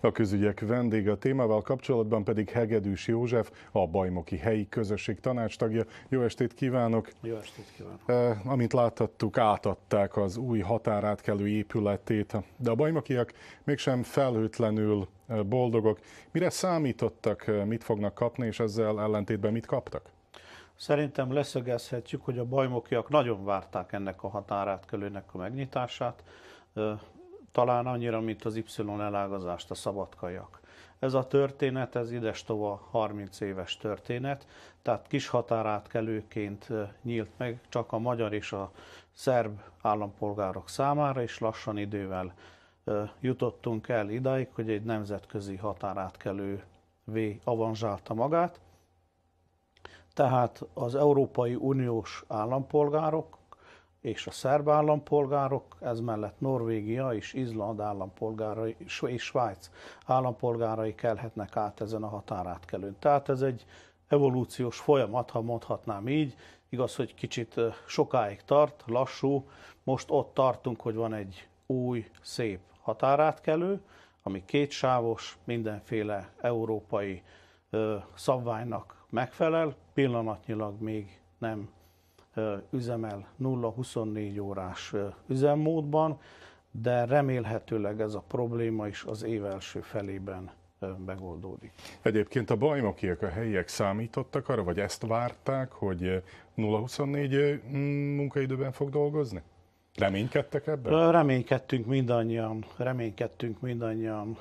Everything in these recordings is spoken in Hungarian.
A közügyek vendége a témával kapcsolatban pedig Hegedűs József, a Bajmoki Helyi Közösség tanácstagja. Jó estét kívánok! Jó estét kívánok! Eh, amint láthattuk, átadták az új határátkelő épületét, de a bajmokiak mégsem felhőtlenül eh, boldogok. Mire számítottak, eh, mit fognak kapni, és ezzel ellentétben mit kaptak? Szerintem leszögezhetjük, hogy a bajmokiak nagyon várták ennek a határátkelőnek a megnyitását talán annyira, mint az Y elágazást a szabadkajak. Ez a történet, ez idestova 30 éves történet, tehát kis határátkelőként nyílt meg csak a magyar és a szerb állampolgárok számára, és lassan idővel jutottunk el idáig, hogy egy nemzetközi határátkelő határátkelővé avanzsálta magát. Tehát az Európai Uniós állampolgárok és a szerb állampolgárok, ez mellett Norvégia és Izland állampolgárai és Svájc állampolgárai kelhetnek át ezen a határátkelőn. Tehát ez egy evolúciós folyamat, ha mondhatnám így, igaz, hogy kicsit sokáig tart, lassú, most ott tartunk, hogy van egy új, szép határátkelő, ami kétsávos, mindenféle európai szabványnak megfelel, pillanatnyilag még nem üzemel 0-24 órás üzemmódban, de remélhetőleg ez a probléma is az év első felében megoldódik. Egyébként a bajnokiek, a helyiek számítottak arra, vagy ezt várták, hogy 0-24 mm, munkaidőben fog dolgozni? Reménykedtek ebben? Reménykedtünk mindannyian, reménykedtünk mindannyian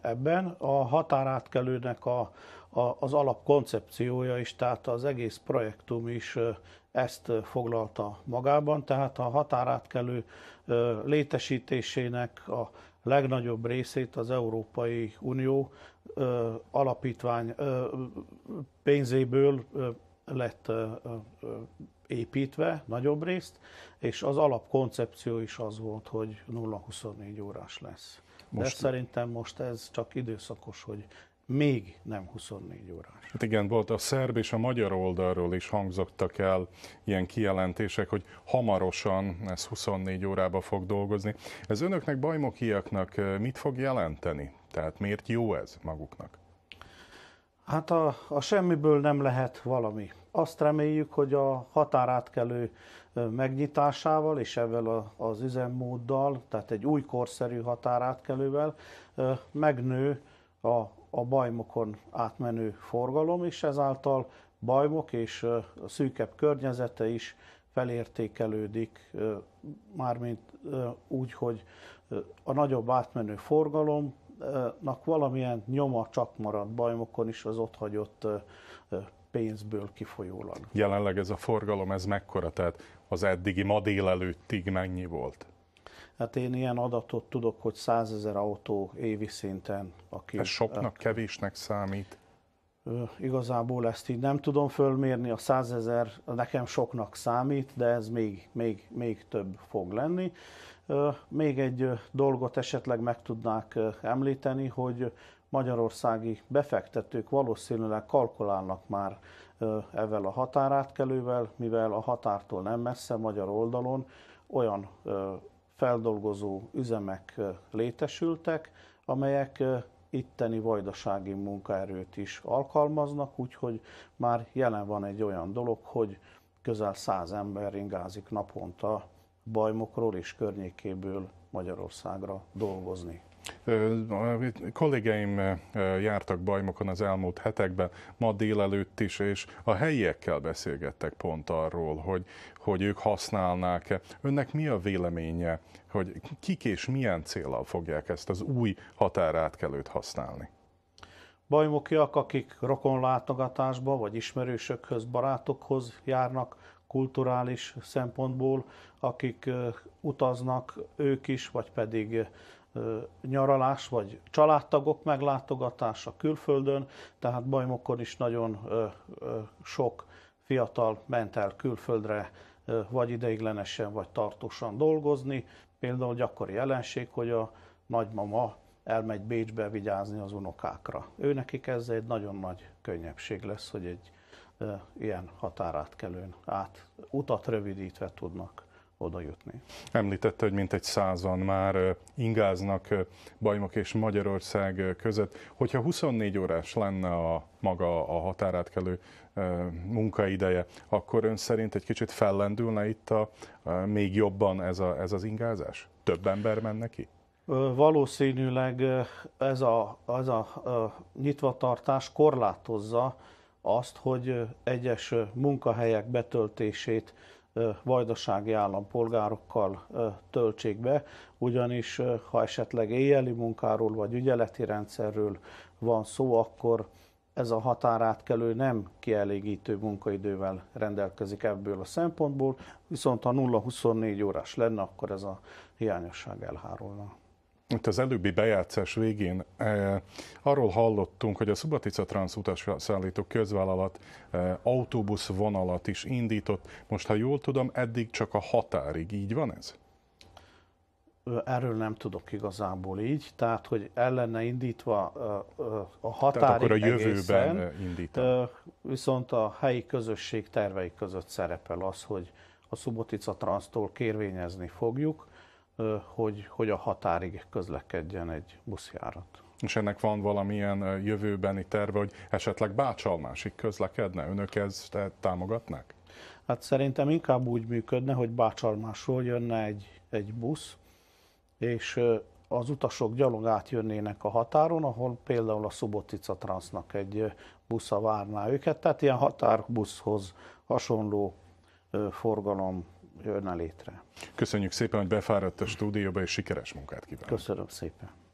ebben. A határátkelőnek a a, az alapkoncepciója is, tehát az egész projektum is ezt foglalta magában, tehát a határátkelő létesítésének a legnagyobb részét az Európai Unió alapítvány pénzéből lett építve, nagyobb részt, és az alapkoncepció is az volt, hogy 0-24 órás lesz. Most... De szerintem most ez csak időszakos, hogy még nem 24 óra. Hát igen, volt a szerb és a magyar oldalról is hangzottak el ilyen kijelentések, hogy hamarosan ez 24 órába fog dolgozni. Ez önöknek, bajmokiaknak eh, mit fog jelenteni? Tehát miért jó ez maguknak? Hát a, a semmiből nem lehet valami. Azt reméljük, hogy a határátkelő eh, megnyitásával és ezzel a, az üzemmóddal, tehát egy új korszerű határátkelővel eh, megnő a a bajmokon átmenő forgalom, és ezáltal bajmok és a szűkebb környezete is felértékelődik, mármint úgy, hogy a nagyobb átmenő forgalomnak valamilyen nyoma csak marad bajmokon is az ott hagyott pénzből kifolyólag. Jelenleg ez a forgalom, ez mekkora? Tehát az eddigi ma délelőttig mennyi volt? Hát én ilyen adatot tudok, hogy 100 ezer autó évi szinten. Aki, Ez soknak, a, kevésnek számít? Igazából ezt így nem tudom fölmérni, a 100 ezer nekem soknak számít, de ez még, még, még több fog lenni. Még egy dolgot esetleg meg tudnák említeni, hogy magyarországi befektetők valószínűleg kalkulálnak már evel a határátkelővel, mivel a határtól nem messze magyar oldalon olyan feldolgozó üzemek létesültek, amelyek itteni vajdasági munkaerőt is alkalmaznak, úgyhogy már jelen van egy olyan dolog, hogy közel száz ember ingázik naponta Bajmokról és környékéből Magyarországra dolgozni. A kollégeim jártak bajmokon az elmúlt hetekben, ma délelőtt is, és a helyiekkel beszélgettek pont arról, hogy, hogy ők használnák-e. Önnek mi a véleménye, hogy kik és milyen célal fogják ezt az új határátkelőt használni? Bajmokiak, akik rokonlátogatásba vagy ismerősökhöz, barátokhoz járnak, kulturális szempontból, akik utaznak ők is, vagy pedig nyaralás, vagy családtagok meglátogatása külföldön, tehát Bajmokon is nagyon sok fiatal ment el külföldre, vagy ideiglenesen, vagy tartósan dolgozni. Például gyakori jelenség, hogy a nagymama elmegy Bécsbe vigyázni az unokákra. Ő nekik ez egy nagyon nagy könnyebbség lesz, hogy egy ilyen határátkelőn át utat rövidítve tudnak oda jutni. Említette, hogy mintegy százan már ingáznak Bajmok és Magyarország között. Hogyha 24 órás lenne a maga a határátkelő munkaideje, akkor ön szerint egy kicsit fellendülne itt a, a még jobban ez, a, ez az ingázás? Több ember menne ki? Valószínűleg ez a, ez a nyitvatartás korlátozza azt, hogy egyes munkahelyek betöltését vajdasági állampolgárokkal töltsék be, ugyanis ha esetleg éjjeli munkáról vagy ügyeleti rendszerről van szó, akkor ez a határátkelő nem kielégítő munkaidővel rendelkezik ebből a szempontból, viszont ha 0-24 órás lenne, akkor ez a hiányosság elhárulna itt az előbbi bejátszás végén eh, arról hallottunk, hogy a Szubatica Transz utasszállító közvállalat eh, vonalat is indított. Most, ha jól tudom, eddig csak a határig. Így van ez? Erről nem tudok igazából így. Tehát, hogy el lenne indítva a határig Tehát akkor a jövőben egészen, eh, indít. Viszont a helyi közösség tervei között szerepel az, hogy a Subotica Transztól kérvényezni fogjuk, hogy, hogy a határig közlekedjen egy buszjárat. És ennek van valamilyen jövőbeni terve, hogy esetleg Bácsalmásig közlekedne? Önök ezt e, támogatnak? Hát szerintem inkább úgy működne, hogy Bácsalmásról jönne egy, egy busz, és az utasok gyalog átjönnének a határon, ahol például a Subotica Transnak egy busza várná őket, tehát ilyen határbuszhoz hasonló forgalom jönne létre. Köszönjük szépen, hogy befáradt a stúdióba, és sikeres munkát kívánok. Köszönöm szépen.